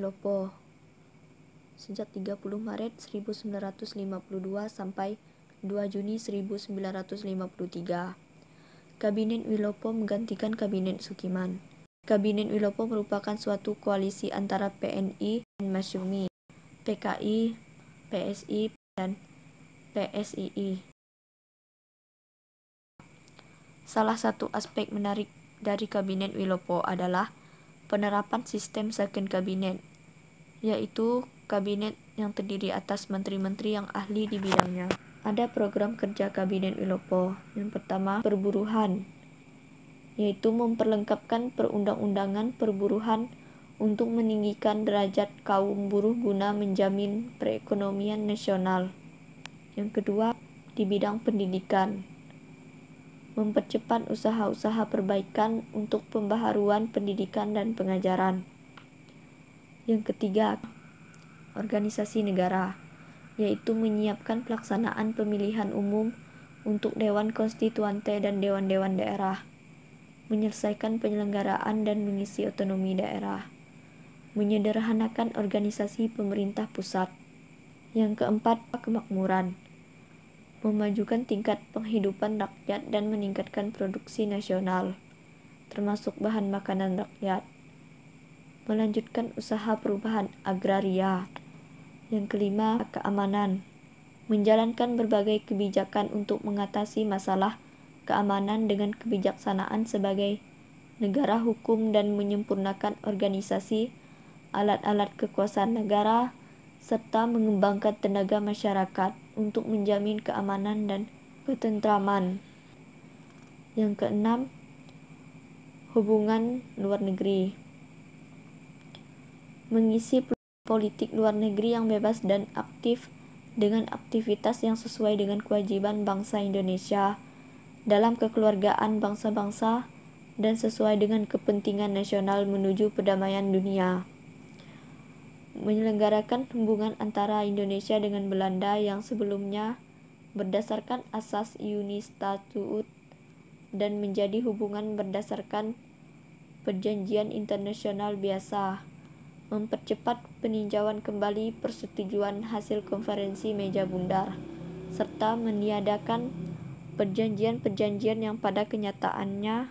Wilopo sejak 30 Maret 1952 sampai 2 Juni 1953. Kabinet Wilopo menggantikan Kabinet Sukiman. Kabinet Wilopo merupakan suatu koalisi antara PNI dan Masyumi, PKI, PSI, dan PSII. Salah satu aspek menarik dari Kabinet Wilopo adalah penerapan sistem second kabinet yaitu kabinet yang terdiri atas menteri-menteri yang ahli di bidangnya. Ada program kerja kabinet Wilopo. Yang pertama, perburuhan, yaitu memperlengkapkan perundang-undangan perburuhan untuk meninggikan derajat kaum buruh guna menjamin perekonomian nasional. Yang kedua, di bidang pendidikan, mempercepat usaha-usaha perbaikan untuk pembaharuan pendidikan dan pengajaran. Yang ketiga, organisasi negara, yaitu menyiapkan pelaksanaan pemilihan umum untuk Dewan Konstituante dan Dewan-Dewan Daerah, menyelesaikan penyelenggaraan dan mengisi otonomi daerah, menyederhanakan organisasi pemerintah pusat. Yang keempat, kemakmuran, memajukan tingkat penghidupan rakyat dan meningkatkan produksi nasional, termasuk bahan makanan rakyat melanjutkan usaha perubahan agraria. Yang kelima, keamanan. Menjalankan berbagai kebijakan untuk mengatasi masalah keamanan dengan kebijaksanaan sebagai negara hukum dan menyempurnakan organisasi alat-alat kekuasaan negara serta mengembangkan tenaga masyarakat untuk menjamin keamanan dan ketentraman. Yang keenam, hubungan luar negeri mengisi politik luar negeri yang bebas dan aktif dengan aktivitas yang sesuai dengan kewajiban bangsa Indonesia dalam kekeluargaan bangsa-bangsa dan sesuai dengan kepentingan nasional menuju perdamaian dunia. Menyelenggarakan hubungan antara Indonesia dengan Belanda yang sebelumnya berdasarkan asas Uni Statut dan menjadi hubungan berdasarkan perjanjian internasional biasa mempercepat peninjauan kembali persetujuan hasil konferensi meja bundar, serta meniadakan perjanjian-perjanjian yang pada kenyataannya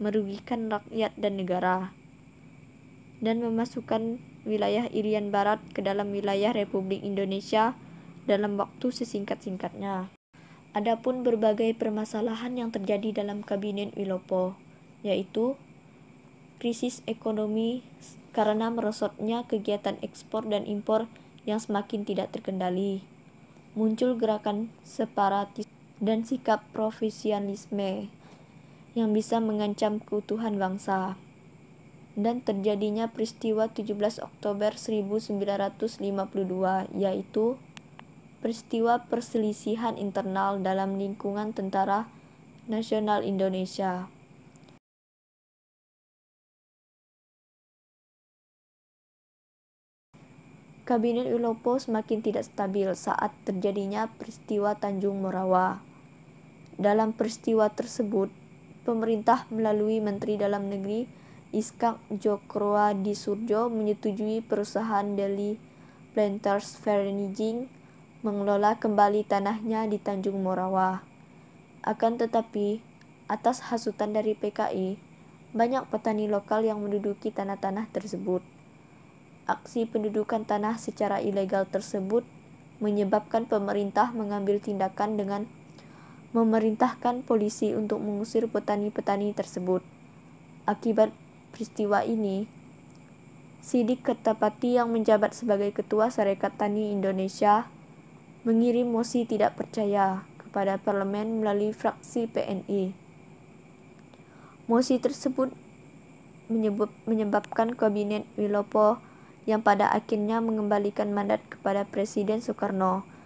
merugikan rakyat dan negara, dan memasukkan wilayah Irian Barat ke dalam wilayah Republik Indonesia dalam waktu sesingkat-singkatnya. Adapun berbagai permasalahan yang terjadi dalam kabinet Wilopo, yaitu krisis ekonomi karena merosotnya kegiatan ekspor dan impor yang semakin tidak terkendali. Muncul gerakan separatis dan sikap provisianisme yang bisa mengancam keutuhan bangsa dan terjadinya peristiwa 17 Oktober 1952 yaitu peristiwa perselisihan internal dalam lingkungan Tentara Nasional Indonesia. Kabinet Wilopo semakin tidak stabil saat terjadinya peristiwa Tanjung Morawa. Dalam peristiwa tersebut, pemerintah melalui Menteri Dalam Negeri Iskak Jokroa di Surjo menyetujui perusahaan Delhi Planters Furnishing mengelola kembali tanahnya di Tanjung Morawa. Akan tetapi, atas hasutan dari PKI, banyak petani lokal yang menduduki tanah-tanah tersebut aksi pendudukan tanah secara ilegal tersebut menyebabkan pemerintah mengambil tindakan dengan memerintahkan polisi untuk mengusir petani-petani tersebut. Akibat peristiwa ini, Sidik Ketapati yang menjabat sebagai Ketua serikat Tani Indonesia mengirim mosi tidak percaya kepada parlemen melalui fraksi PNI. Mosi tersebut menyebabkan kabinet Wilopo yang pada akhirnya mengembalikan mandat kepada Presiden Soekarno.